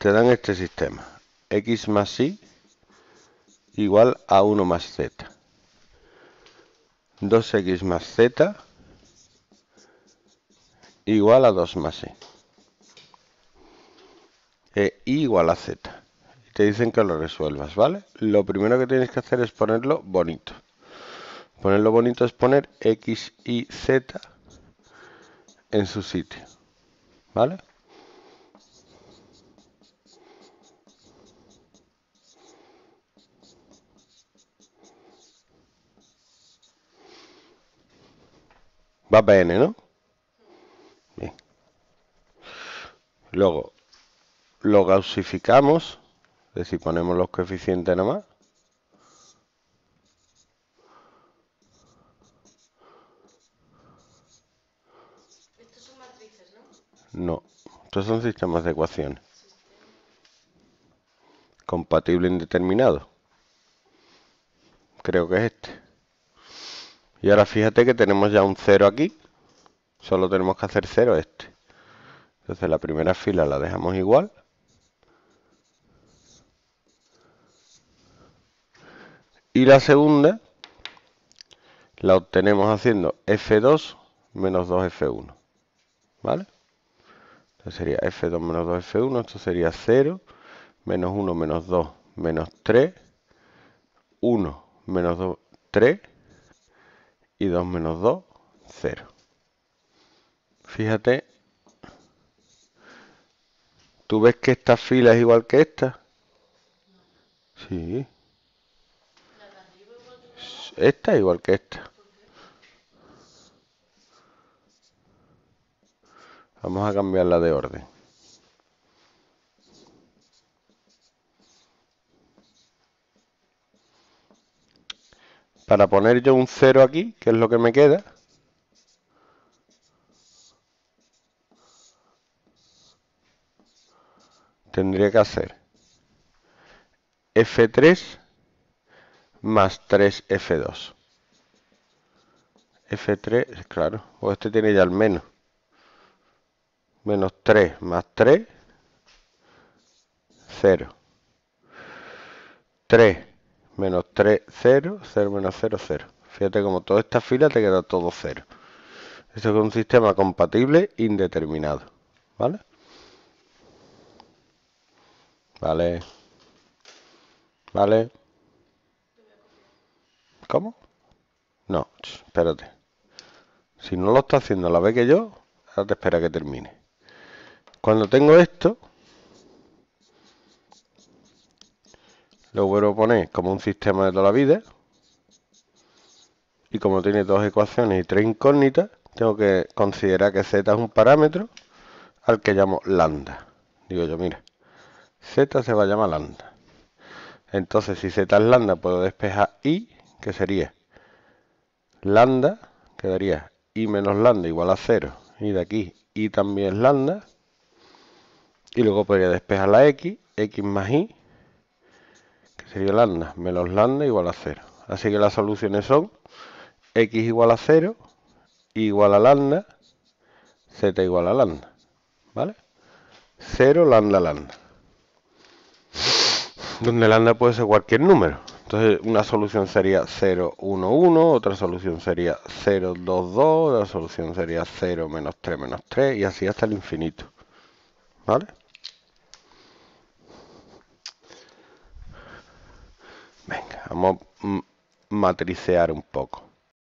te dan este sistema. X más Y igual a 1 más Z. 2X más Z igual a 2 más Y. E igual a Z. Te dicen que lo resuelvas, ¿vale? Lo primero que tienes que hacer es ponerlo bonito. Ponerlo bonito es poner X, Y, Z en su sitio. ¿Vale? Va PN, ¿no? Bien. Luego, lo gaussificamos, es decir, ponemos los coeficientes nomás. Estos son matrices, ¿no? No, estos son sistemas de ecuaciones. Compatible indeterminado. Creo que es este. Y ahora fíjate que tenemos ya un 0 aquí. Solo tenemos que hacer 0 este. Entonces la primera fila la dejamos igual. Y la segunda la obtenemos haciendo F2 menos 2F1. ¿Vale? Entonces sería F2 menos 2F1. Esto sería 0 menos 1 menos 2 menos 3. 1 menos 2, 3 y 2 menos 2, 0. Fíjate, ¿tú ves que esta fila es igual que esta? Sí. Esta es igual que esta. Vamos a cambiarla de orden. para poner yo un 0 aquí, que es lo que me queda, tendría que hacer F3 más 3F2. F3, claro, o este tiene ya el menos. Menos 3 más 3, 0. 3 menos 3, 0, 0, menos 0, 0. Fíjate como toda esta fila te queda todo 0. Esto es un sistema compatible indeterminado. ¿Vale? Vale. Vale. ¿Cómo? No, espérate. Si no lo está haciendo a la vez que yo, ahora te espera que termine. Cuando tengo esto, lo vuelvo a poner como un sistema de toda la vida. Y como tiene dos ecuaciones y tres incógnitas, tengo que considerar que z es un parámetro al que llamo lambda. Digo yo, mira, z se va a llamar lambda. Entonces, si z es lambda, puedo despejar i, que sería lambda, quedaría i menos lambda igual a 0. Y de aquí i también lambda. Y luego podría despejar la x, x más i, sería lambda menos lambda igual a 0. Así que las soluciones son x igual a 0, y igual a lambda, z igual a lambda. ¿Vale? 0, lambda, lambda. Donde lambda puede ser cualquier número. Entonces una solución sería 0, 1, 1, otra solución sería 0, 2, 2, otra solución sería 0, menos 3, menos 3 y así hasta el infinito. ¿Vale? Vamos a matricear un poco.